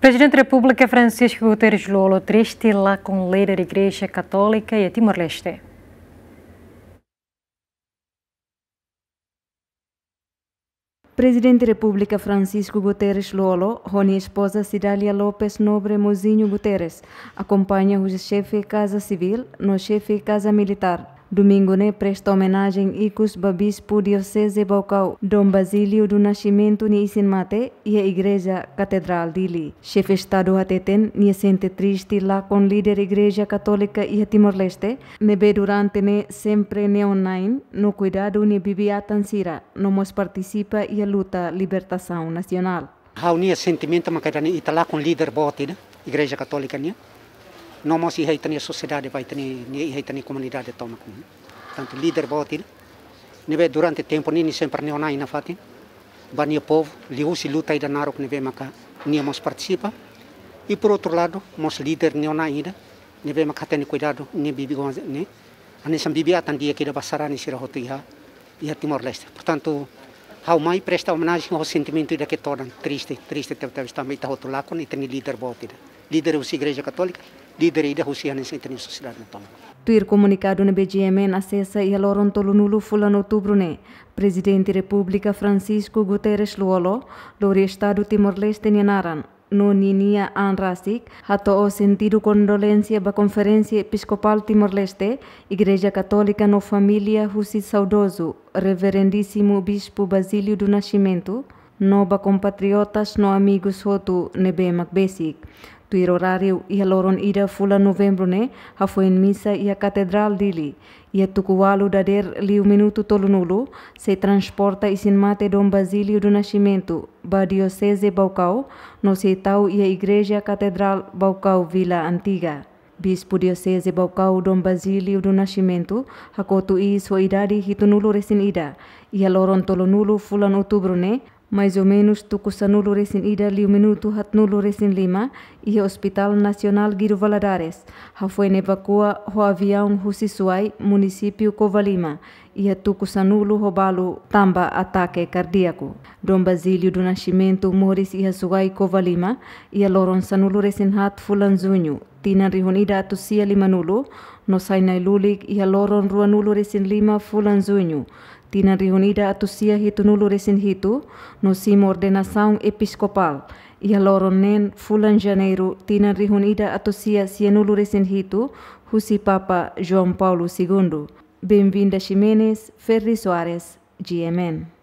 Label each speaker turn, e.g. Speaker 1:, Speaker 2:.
Speaker 1: Presidente da República Francisco Guterres Lolo triste lá com líder da Igreja Católica e Timor-Leste. Presidente da República Francisco Guterres Lolo, Rony esposa Cidália Lopes Nobre Mozinho Guterres, acompanha o chefe Casa Civil no chefe Casa Militar. Domingo né, presta homenagem e cusba bispo diocese Bocau, Dom Basílio do Nascimento ni Mate e a Igreja Catedral dili. Chefe Estado ateten ni sente triste lá com líder Igreja Católica e Timor-Leste, nebe durante ne né, sempre ne online, no cuidado ni bibia tansira, nomos participa e a luta libertação nacional.
Speaker 2: Há unia sentimento macarani tá lá com líder bote, né? Igreja Católica, né? no mosi hay tani sociedade vai tani ni hay comunidade toma kum tanto líder botil nebe durante tempo ni sempre ne onai na fatin bani povo li usi luta ida narok nebe maka ni mos participa e por outro lado mos líder ne onai ida nebe maka tani cuidado ni bibi gon ne ane sam bibi atan dia kida basarani sira hotu iha iha timor leste portanto hau mai presta homenagem ao sentimento da que torna triste triste ter teu também tá outro lado e tem líder botil líder da igreja católica di Derrida Rusia nem Centro de Sociedade Natal.
Speaker 1: Tuir comunicado na BGM na cessa e aloron tolunulu fulan outubro ne. Presidente República Francisco Guterres Luolo, lori Estado Timor-Leste nianaran. No ninia anrasik, hato o sentido condolência ba Conferência Episcopal Timor-Leste, Igreja Católica no Família Rusi Saudoso, Reverendíssimo Bispo Basílio do Nascimento, Nova compatriotas no amigos soto nebe makbesik. Tuiro rariu ia loron ida fula novembro ne hafuen missa ia catedral dili. Ia tucualu dader liu minuto tolunulu se transporta isin mate Dom Basílio do Nascimento, ba diocese Baucau, no se tau ia igreja catedral Baucau Vila Antiga. Bispo Diocese Baucau Dom Basílio do Nascimento, hakotu i sua idade hitunulu resin ida. Ia loron tolonulu fulan outubro ne, mais ou menos tuku sanulu resin ida liu minutu hat nulu resin lima i e Hospital Nacional Giro Valadares. Ha foi nevakua ho avião husi suai, municipio Covalima, ia tuku sanulu hobalu tamba ataque kardiaku. Dom Basilio do Nascimento ia suai kovalima. ia loron sanulu resinhat fulanzunho, tina reunida atusia limanulu. no sainai lulik ia loron nulu resin lima fulanzunho, tina reunida atusia nulu resin hitu, no sima ordenação episkopal. ia loron nen fulan janeiro tina reunida atusia sianulu resin hitu, husi Papa João Paulo II. Bienvenida Jiménez, Ferri Suárez, GMN.